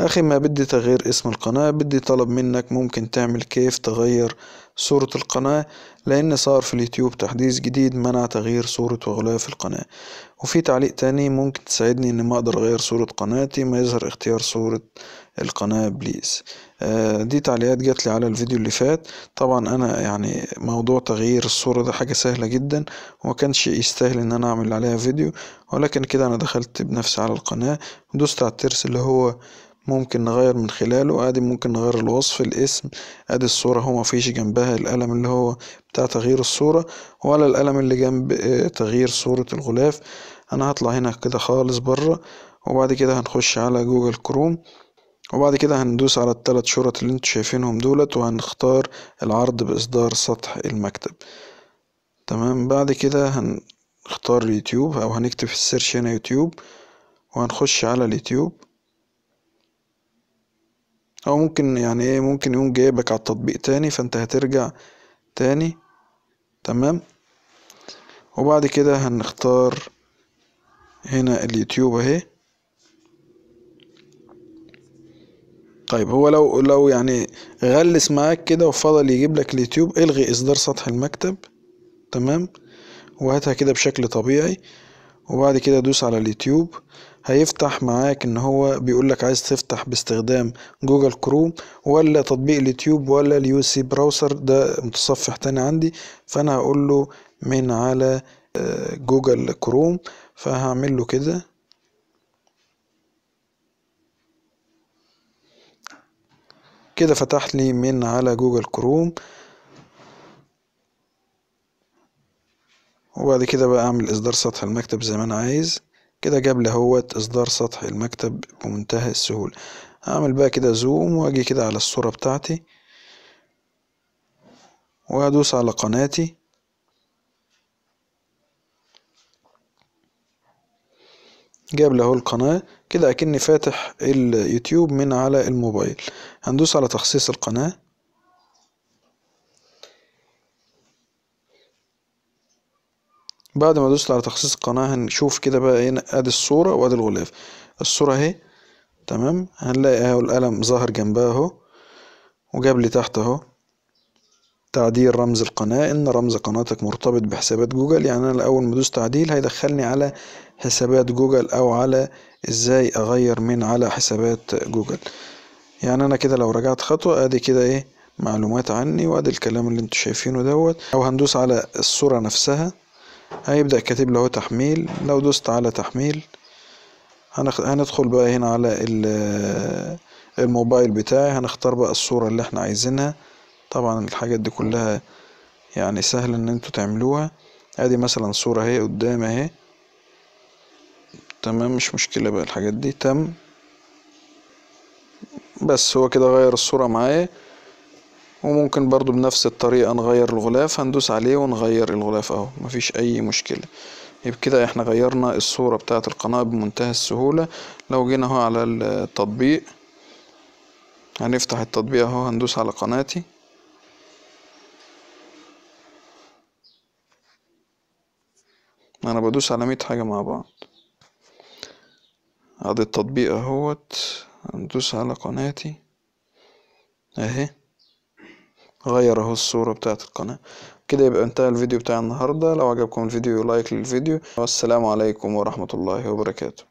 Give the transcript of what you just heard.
أخي ما بدي تغيير اسم القناة بدي طلب منك ممكن تعمل كيف تغير صورة القناة لأن صار في اليوتيوب تحديث جديد منع تغيير صورة وغلاف القناة وفي تعليق تاني ممكن تساعدني إن ما أقدر أغير صورة قناتي ما يظهر اختيار صورة القناة بليز آه دي تعليقات جات لي على الفيديو اللي فات طبعا أنا يعني موضوع تغيير الصورة ده حاجة سهلة جدا وما كانش يستاهل إن أنا أعمل عليها فيديو ولكن كده أنا دخلت بنفسي على القناة ودوست على الترس اللي هو ممكن نغير من خلاله ادي ممكن نغير الوصف الاسم ادي الصورة هو مفيش جنبها القلم اللي هو بتاع تغيير الصورة ولا القلم اللي جنب آه، تغيير صورة الغلاف انا هطلع هنا كده خالص بره وبعد كده هنخش على جوجل كروم وبعد كده هندوس على التلات شرط اللي انتوا شايفينهم دولت وهنختار العرض بإصدار سطح المكتب تمام بعد كده هنختار اليوتيوب أو هنكتب في السيرش هنا يوتيوب وهنخش على اليوتيوب هو ممكن يعني ايه ممكن يقوم جايبك على التطبيق تاني فانت هترجع تاني تمام وبعد كده هنختار هنا اليوتيوب اهي طيب هو لو لو يعني غلس معاك كده وفضل يجيب لك اليوتيوب الغي اصدار سطح المكتب تمام وهاتها كده بشكل طبيعي وبعد كده دوس على اليوتيوب هيفتح معاك ان هو بيقولك عايز تفتح باستخدام جوجل كروم ولا تطبيق اليوتيوب ولا اليو سي براوسر ده متصفح تاني عندي فانا هقول له من على آه، جوجل كروم فهعمل له كده كده فتح لي من على جوجل كروم وبعد كده بقى اعمل اصدار سطح المكتب زي ما انا عايز كده جاب لي اهوت اصدار سطح المكتب بمنتهى السهولة هعمل بقى كده زوم واجي كده على الصورة بتاعتي وهدوس على قناتي جاب له القناة كده اكني فاتح اليوتيوب من على الموبايل هندوس على تخصيص القناة بعد ما دوست على تخصيص القناة هنشوف كده بقى هنا ايه، ادي الصورة وادي الغلاف الصورة اهي تمام هنلاقي اهو القلم ظاهر جنبها اهو وجاب لي تحت اهو تعديل رمز القناة إن رمز قناتك مرتبط بحسابات جوجل يعني أنا الاول ما دوست تعديل هيدخلني على حسابات جوجل أو على إزاي أغير من على حسابات جوجل يعني أنا كده لو رجعت خطوة أدي كده إيه معلومات عني وأدي الكلام اللي أنتوا شايفينه دوت أو هندوس على الصورة نفسها هيبدأ كاتب له تحميل لو دوست على تحميل هندخل بقى هنا على الموبايل بتاعي هنختار بقى الصورة اللي احنا عايزينها طبعا الحاجات دي كلها يعني سهل ان انتوا تعملوها ادي مثلا صورة اهي قدام اهي تمام مش مشكلة بقى الحاجات دي تم بس هو كده غير الصورة معايا وممكن برضو بنفس الطريقة نغير الغلاف هندوس عليه ونغير الغلاف اهو مفيش اي مشكلة يبقى كده احنا غيرنا الصورة بتاعة القناة بمنتهى السهولة لو جينا اهو على التطبيق هنفتح التطبيق اهو هندوس على قناتي انا بدوس على مية حاجة مع بعض ادي التطبيق اهوت هندوس على قناتي اهي غير اهو الصورة بتاعة القناة كده يبقى انتهى الفيديو بتاع النهاردة لو عجبكم الفيديو لايك للفيديو والسلام عليكم ورحمة الله وبركاته